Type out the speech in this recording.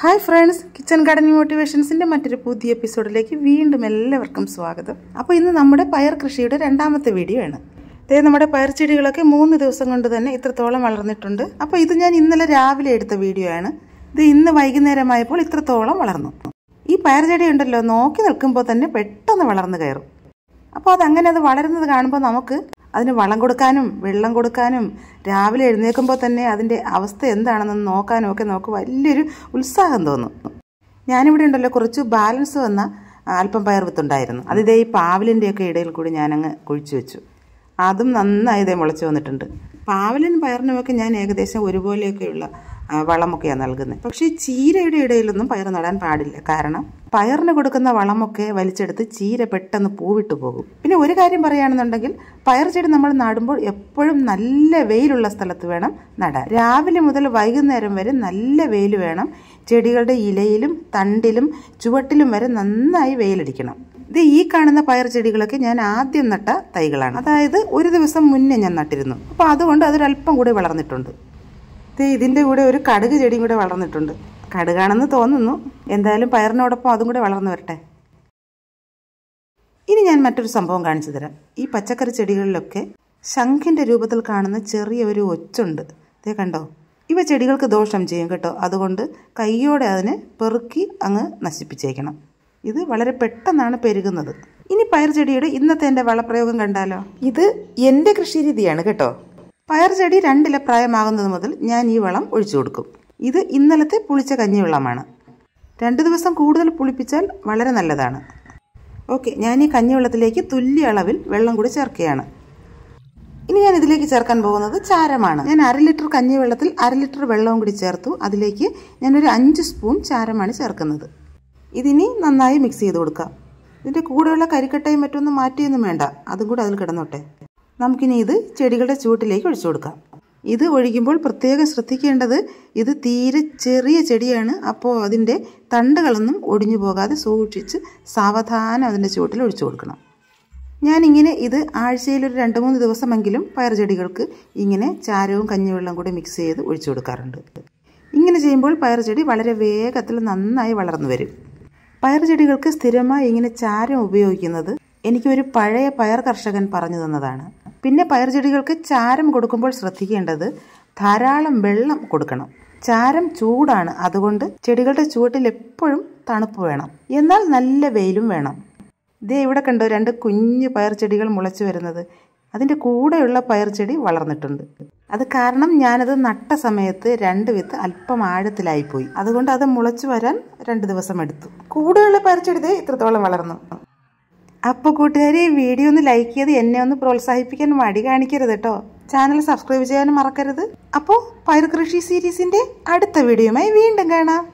hi friends kitchen gardening മോട്ടിവേഷൻസിൻ്റെ മറ്റൊരു പുതിയ എപ്പിസോഡിലേക്ക് വീണ്ടും എല്ലാവർക്കും സ്വാഗതം അപ്പോൾ ഇന്ന് നമ്മുടെ പയർ കൃഷിയുടെ രണ്ടാമത്തെ വീഡിയോ ആണ് അതായത് നമ്മുടെ പയർ ചെടികളൊക്കെ മൂന്ന് ദിവസം കൊണ്ട് തന്നെ ഇത്രത്തോളം വളർന്നിട്ടുണ്ട് അപ്പോൾ ഇത് ഞാൻ ഇന്നലെ രാവിലെ എടുത്ത വീഡിയോ ആണ് ഇത് ഇന്ന് വൈകുന്നേരമായപ്പോൾ ഇത്രത്തോളം വളർന്നു ഈ പയർ ചെടി ഉണ്ടല്ലോ നോക്കി നിൽക്കുമ്പോൾ തന്നെ പെട്ടെന്ന് വളർന്നു കയറും അപ്പോൾ അതങ്ങനെ അത് വളരുന്നത് കാണുമ്പോൾ നമുക്ക് അതിന് വളം കൊടുക്കാനും വെള്ളം കൊടുക്കാനും രാവിലെ എഴുന്നേൽക്കുമ്പോൾ തന്നെ അതിൻ്റെ അവസ്ഥ എന്താണെന്ന് നോക്കാനും ഒക്കെ നമുക്ക് വലിയൊരു ഉത്സാഹം തോന്നുന്നു ഞാനിവിടെ ഉണ്ടല്ലോ കുറച്ച് ബാലൻസ് വന്ന അല്പം പയർ വിത്തുണ്ടായിരുന്നു അതിതേ ഈ പാവലിൻ്റെയൊക്കെ ഇടയിൽ കൂടി ഞാനങ്ങ് കുഴിച്ചു വെച്ചു അതും നന്നായി ഇതേ മുളച്ചു വന്നിട്ടുണ്ട് പാവലും പയറിനുമൊക്കെ ഞാൻ ഏകദേശം ഒരുപോലെയൊക്കെയുള്ള വളമൊക്കെയാണ് നൽകുന്നത് പക്ഷേ ചീരയുടെ ഇടയിലൊന്നും പയർ നടാൻ പാടില്ല കാരണം പയറിന് കൊടുക്കുന്ന വളമൊക്കെ വലിച്ചെടുത്ത് ചീര പെട്ടെന്ന് പൂവിട്ട് പോകും പിന്നെ ഒരു കാര്യം പറയുകയാണെന്നുണ്ടെങ്കിൽ പയർ ചെടി നമ്മൾ നടുമ്പോൾ എപ്പോഴും നല്ല വെയിലുള്ള സ്ഥലത്ത് വേണം നടാൻ രാവിലെ മുതൽ വൈകുന്നേരം വരെ നല്ല വെയിൽ വേണം ചെടികളുടെ ഇലയിലും തണ്ടിലും ചുവട്ടിലും വരെ നന്നായി വെയിലടിക്കണം ഇത് ഈ കാണുന്ന പയർ ചെടികളൊക്കെ ഞാൻ ആദ്യം നട്ട തൈകളാണ് അതായത് ഒരു ദിവസം മുന്നേ ഞാൻ നട്ടിരുന്നു അപ്പോൾ അതുകൊണ്ട് അതൊരല്പം കൂടി വളർന്നിട്ടുണ്ട് ഇത് ഇതിൻ്റെ കൂടെ ഒരു കടുക് ചെടിയും കൂടെ വളർന്നിട്ടുണ്ട് കടുകാണെന്ന് തോന്നുന്നു എന്തായാലും പയറിനോടൊപ്പം അതും കൂടെ വളർന്നു വരട്ടെ ഇനി ഞാൻ മറ്റൊരു സംഭവം കാണിച്ചു തരാം ഈ പച്ചക്കറി ചെടികളിലൊക്കെ ശംഖിൻ്റെ രൂപത്തിൽ കാണുന്ന ചെറിയ ഒരു ഒച്ചുണ്ട് ഇതേ കണ്ടോ ഇവ ചെടികൾക്ക് ദോഷം ചെയ്യും കേട്ടോ അതുകൊണ്ട് കൈയോടെ അതിനെ പെറുക്കി അങ്ങ് നശിപ്പിച്ചേക്കണം ഇത് വളരെ പെട്ടെന്നാണ് പെരുകുന്നത് ഇനി പയർ ചെടിയുടെ ഇന്നത്തെ എൻ്റെ വളപ്രയോഗം കണ്ടാലോ ഇത് എൻ്റെ കൃഷി രീതിയാണ് കേട്ടോ പയർ ചെടി രണ്ടില പ്രായമാകുന്നത് മുതൽ ഞാൻ ഈ വളം ഒഴിച്ചു കൊടുക്കും ഇത് ഇന്നലത്തെ പുളിച്ച കഞ്ഞിവെള്ളമാണ് രണ്ട് ദിവസം കൂടുതൽ പുളിപ്പിച്ചാൽ വളരെ നല്ലതാണ് ഓക്കെ ഞാൻ ഈ കഞ്ഞിവെള്ളത്തിലേക്ക് തുല്യ അളവിൽ വെള്ളം കൂടി ചേർക്കുകയാണ് ഇനി ഞാൻ ഇതിലേക്ക് ചേർക്കാൻ പോകുന്നത് ചാരമാണ് ഞാൻ അര ലിറ്റർ കഞ്ഞിവെള്ളത്തിൽ അര ലിറ്റർ വെള്ളവും കൂടി ചേർത്തു അതിലേക്ക് ഞാനൊരു അഞ്ച് സ്പൂൺ ചാരമാണ് ചേർക്കുന്നത് ഇതിനി നന്നായി മിക്സ് ചെയ്ത് കൊടുക്കാം ഇതിൻ്റെ കൂടെയുള്ള കരിക്കട്ടയും മറ്റൊന്നും മാറ്റിയൊന്നും വേണ്ട അതും കൂടെ അതിൽ കിടന്നോട്ടെ നമുക്കിനി ഇത് ചെടികളുടെ ചൂട്ടിലേക്ക് ഒഴിച്ചു കൊടുക്കാം ഇത് ഒഴിക്കുമ്പോൾ പ്രത്യേകം ശ്രദ്ധിക്കേണ്ടത് ഇത് തീരെ ചെറിയ ചെടിയാണ് അപ്പോൾ അതിൻ്റെ തണ്ടുകളൊന്നും ഒടിഞ്ഞു പോകാതെ സൂക്ഷിച്ച് സാവധാനം അതിൻ്റെ ചൂട്ടിൽ ഒഴിച്ചു കൊടുക്കണം ഞാനിങ്ങനെ ഇത് ആഴ്ചയിൽ ഒരു രണ്ട് മൂന്ന് ദിവസമെങ്കിലും പയർ ചെടികൾക്ക് ഇങ്ങനെ ചാരവും കഞ്ഞിവെള്ളം കൂടി മിക്സ് ചെയ്ത് ഒഴിച്ചു കൊടുക്കാറുണ്ട് ഇങ്ങനെ ചെയ്യുമ്പോൾ പയർ ചെടി വളരെ വേഗത്തിൽ നന്നായി വളർന്നു വരും പയർ ചെടികൾക്ക് സ്ഥിരമായി ഇങ്ങനെ ചാരം ഉപയോഗിക്കുന്നത് എനിക്ക് ഒരു പഴയ പയർ കർഷകൻ പറഞ്ഞു തന്നതാണ് പിന്നെ പയർ ചെടികൾക്ക് ചാരം കൊടുക്കുമ്പോൾ ശ്രദ്ധിക്കേണ്ടത് ധാരാളം വെള്ളം കൊടുക്കണം ചാരം ചൂടാണ് അതുകൊണ്ട് ചെടികളുടെ ചുവട്ടിൽ എപ്പോഴും തണുപ്പ് വേണം എന്നാൽ നല്ല വെയിലും വേണം ഇതേ ഇവിടെ കണ്ടോ രണ്ട് കുഞ്ഞു പയർ ചെടികൾ മുളച്ചു വരുന്നത് അതിൻ്റെ കൂടെയുള്ള പയർ ചെടി വളർന്നിട്ടുണ്ട് അത് കാരണം ഞാനത് നട്ട സമയത്ത് രണ്ട് വിത്ത് അല്പം ആഴത്തിലായിപ്പോയി അതുകൊണ്ട് അത് മുളച്ചു വരാൻ രണ്ട് ദിവസം എടുത്തു കൂടുതലുള്ള പറിച്ചെടുത്ത് ഇത്രത്തോളം വളർന്നു അപ്പോൾ കൂട്ടുകാരി വീഡിയോ ഒന്ന് ലൈക്ക് ചെയ്ത് എന്നെ ഒന്ന് പ്രോത്സാഹിപ്പിക്കാൻ മടി കാണിക്കരുത് കേട്ടോ ചാനൽ സബ്സ്ക്രൈബ് ചെയ്യാനും മറക്കരുത് അപ്പോൾ പയർ കൃഷി സീരീസിൻ്റെ അടുത്ത വീഡിയോയുമായി വീണ്ടും കാണാം